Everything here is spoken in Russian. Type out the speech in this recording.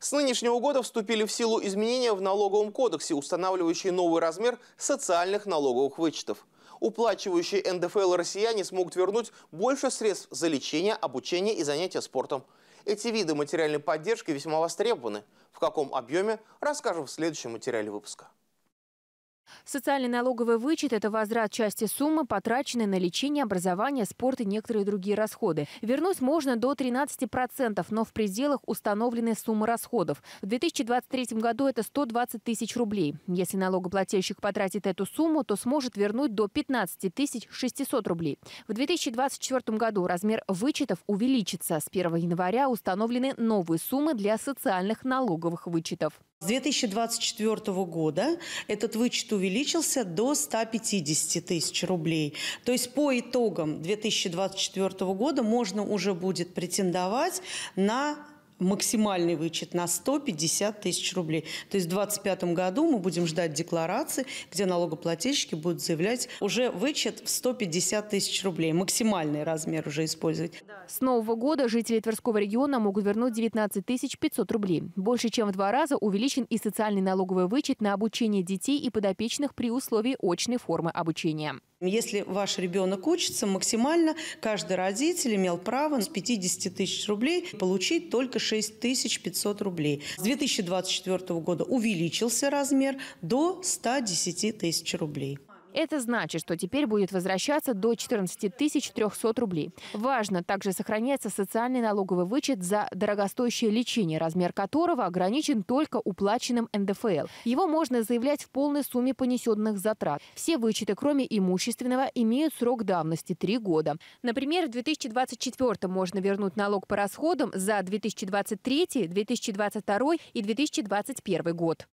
С нынешнего года вступили в силу изменения в налоговом кодексе, устанавливающие новый размер социальных налоговых вычетов. Уплачивающие НДФЛ россияне смогут вернуть больше средств за лечение, обучение и занятия спортом. Эти виды материальной поддержки весьма востребованы. В каком объеме, расскажем в следующем материале выпуска. Социальный налоговый вычет – это возврат части суммы, потраченной на лечение, образование, спорт и некоторые другие расходы. Вернуть можно до 13%, но в пределах установленной суммы расходов. В 2023 году это 120 тысяч рублей. Если налогоплательщик потратит эту сумму, то сможет вернуть до 15 тысяч 600 рублей. В 2024 году размер вычетов увеличится. С 1 января установлены новые суммы для социальных налоговых вычетов. С 2024 года этот вычет увеличится увеличился до 150 тысяч рублей. То есть по итогам 2024 года можно уже будет претендовать на максимальный вычет на 150 тысяч рублей. То есть в 2025 году мы будем ждать декларации, где налогоплательщики будут заявлять уже вычет в 150 тысяч рублей. Максимальный размер уже использовать. С нового года жители Тверского региона могут вернуть 19 500 рублей. Больше чем в два раза увеличен и социальный налоговый вычет на обучение детей и подопечных при условии очной формы обучения. Если ваш ребенок учится, максимально каждый родитель имел право с 50 тысяч рублей получить только 6500 рублей. С 2024 года увеличился размер до 110 тысяч рублей. Это значит, что теперь будет возвращаться до 14 300 рублей. Важно, также сохраняется социальный налоговый вычет за дорогостоящее лечение, размер которого ограничен только уплаченным НДФЛ. Его можно заявлять в полной сумме понесенных затрат. Все вычеты, кроме имущественного, имеют срок давности – 3 года. Например, в 2024 можно вернуть налог по расходам за 2023, 2022 и 2021 год.